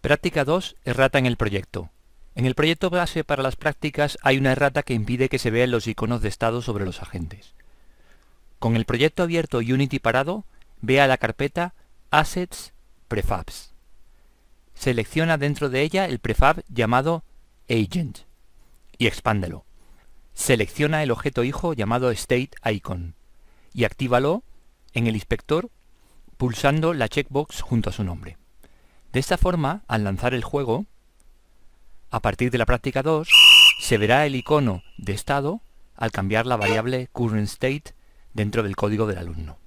Práctica 2. Errata en el proyecto. En el proyecto base para las prácticas hay una errata que impide que se vean los iconos de estado sobre los agentes. Con el proyecto abierto y Unity parado, vea la carpeta Assets Prefabs. Selecciona dentro de ella el prefab llamado Agent y expándelo. Selecciona el objeto hijo llamado State Icon y actívalo en el inspector pulsando la checkbox junto a su nombre. De esta forma, al lanzar el juego, a partir de la práctica 2, se verá el icono de estado al cambiar la variable currentState dentro del código del alumno.